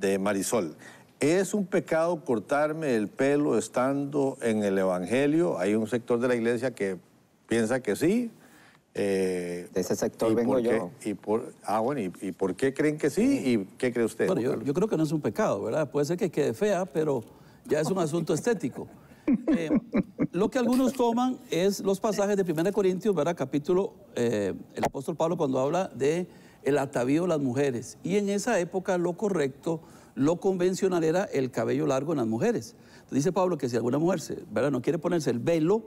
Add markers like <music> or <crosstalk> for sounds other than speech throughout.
de Marisol. ¿Es un pecado cortarme el pelo estando en el Evangelio? Hay un sector de la iglesia que piensa que sí. Eh, de ese sector vengo yo. Y por, ah, bueno, y, por qué creen que sí? ¿Y qué cree usted? Bueno, yo, creo que no es un pecado, ¿verdad? Puede ser que quede fea, pero ya es un asunto estético. <laughs> Eh, lo que algunos toman es los pasajes de 1 Corintios, ¿verdad? Capítulo, eh, el apóstol Pablo cuando habla de el atavío de las mujeres. Y en esa época lo correcto, lo convencional era el cabello largo en las mujeres. Dice Pablo que si alguna mujer se, ¿verdad? no quiere ponerse el velo,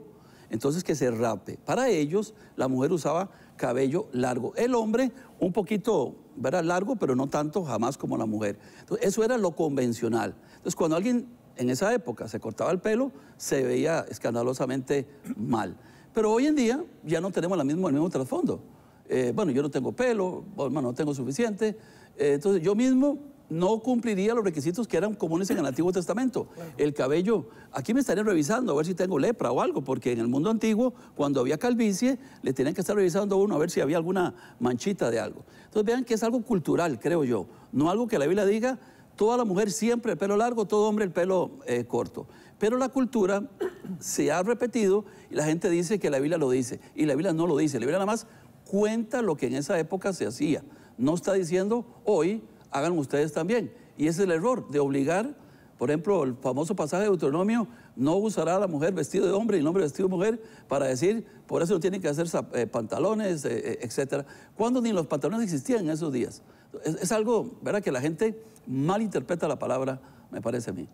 entonces que se rape. Para ellos, la mujer usaba cabello largo. El hombre, un poquito ¿verdad? largo, pero no tanto jamás como la mujer. eso era lo convencional. Entonces, cuando alguien en esa época se cortaba el pelo, se veía escandalosamente mal. Pero hoy en día ya no tenemos la el mismo trasfondo. Eh, bueno, yo no tengo pelo, no tengo suficiente. Eh, entonces yo mismo no cumpliría los requisitos que eran comunes en el Antiguo Testamento. El cabello, aquí me estarían revisando a ver si tengo lepra o algo, porque en el mundo antiguo, cuando había calvicie, le tenían que estar revisando a uno a ver si había alguna manchita de algo. Entonces vean que es algo cultural, creo yo, no algo que la Biblia diga, toda la mujer siempre el pelo largo, todo hombre el pelo eh, corto. Pero la cultura se ha repetido y la gente dice que la Biblia lo dice, y la Biblia no lo dice, la Biblia nada más cuenta lo que en esa época se hacía. No está diciendo, hoy hagan ustedes también. Y ese es el error de obligar, por ejemplo, el famoso pasaje de Deuteronomio, no usará a la mujer vestido de hombre y el hombre vestido de mujer para decir, por eso no tienen que hacer eh, pantalones, etc. Eh, eh, etcétera. Cuando ni los pantalones existían en esos días. Es, algo, ¿verdad?, que la gente malinterpreta la palabra, me parece a mí.